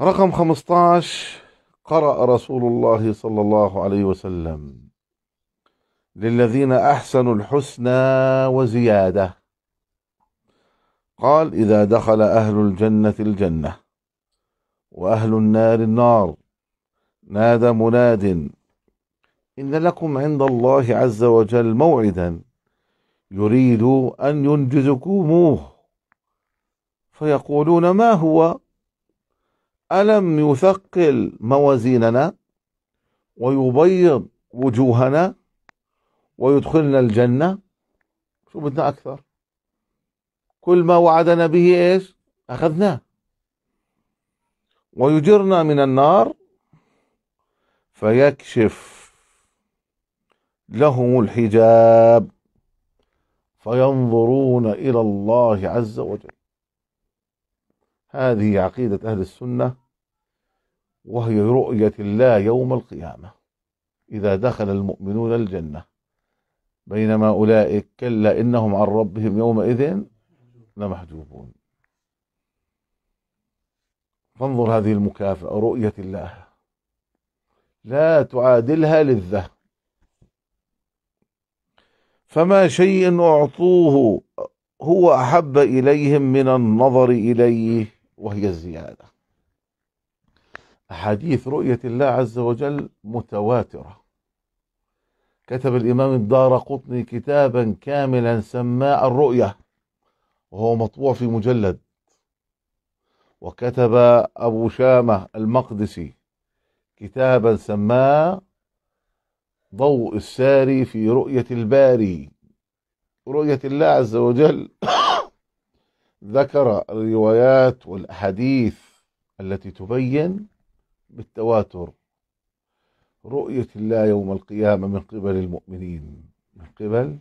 رقم 15 قرأ رسول الله صلى الله عليه وسلم للذين أحسنوا الحسنى وزيادة قال إذا دخل أهل الجنة الجنة وأهل النار النار نادى مناد إن لكم عند الله عز وجل موعدا يريد أن ينجزكموه فيقولون ما هو ألم يثقل موازيننا ويبيض وجوهنا ويدخلنا الجنة شو بدنا أكثر كل ما وعدنا به إيش أخذناه ويجرنا من النار فيكشف لهم الحجاب فينظرون إلى الله عز وجل هذه عقيدة أهل السنة وهي رؤية الله يوم القيامة إذا دخل المؤمنون الجنة بينما أولئك كلا إنهم عن ربهم يومئذ لمحجوبون فانظر هذه المكافأة رؤية الله لا تعادلها لذة فما شيء أعطوه هو أحب إليهم من النظر إليه وهي الزيادة أحاديث رؤية الله عز وجل متواترة كتب الإمام الدار قطني كتابا كاملا سماء الرؤية وهو مطبوع في مجلد وكتب أبو شامة المقدسي كتابا سماه ضوء الساري في رؤية الباري رؤية الله عز وجل ذكر الروايات والأحاديث التي تبين بالتواتر رؤية الله يوم القيامة من قبل المؤمنين من قبل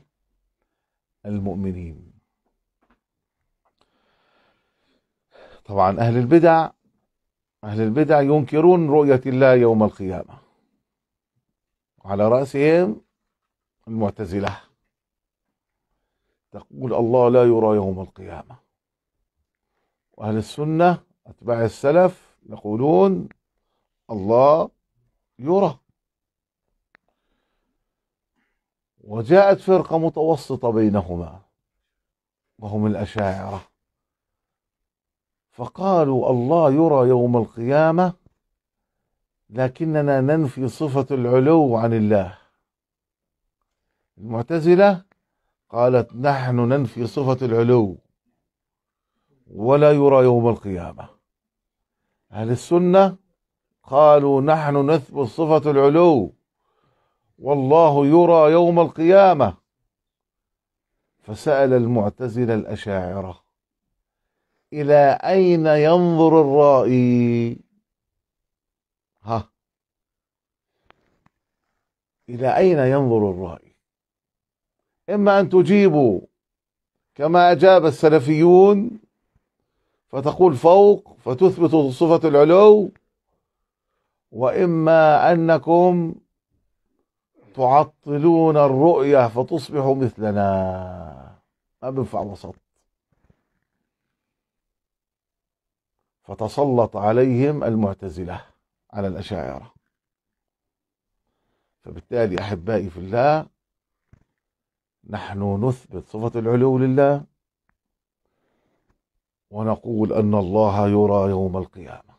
المؤمنين طبعا أهل البدع أهل البدع ينكرون رؤية الله يوم القيامة على رأسهم المعتزلة تقول الله لا يرى يوم القيامة وأهل السنة أتباع السلف يقولون الله يرى وجاءت فرقة متوسطة بينهما وهم الأشاعرة فقالوا الله يرى يوم القيامة لكننا ننفي صفة العلو عن الله المعتزلة قالت نحن ننفي صفة العلو ولا يرى يوم القيامة أهل السنة قالوا نحن نثبت صفة العلو والله يرى يوم القيامة فسأل المعتزلة الأشاعرة إلى أين ينظر الرائي ها إلى أين ينظر الرائي إما أن تجيبوا كما أجاب السلفيون فتقول فوق فتثبت صفة العلو وإما أنكم تعطلون الرؤية فتصبحوا مثلنا ما بنفع وسط فتسلط عليهم المعتزلة على الأشاعرة فبالتالي أحبائي في الله نحن نثبت صفة العلو لله ونقول أن الله يرى يوم القيامة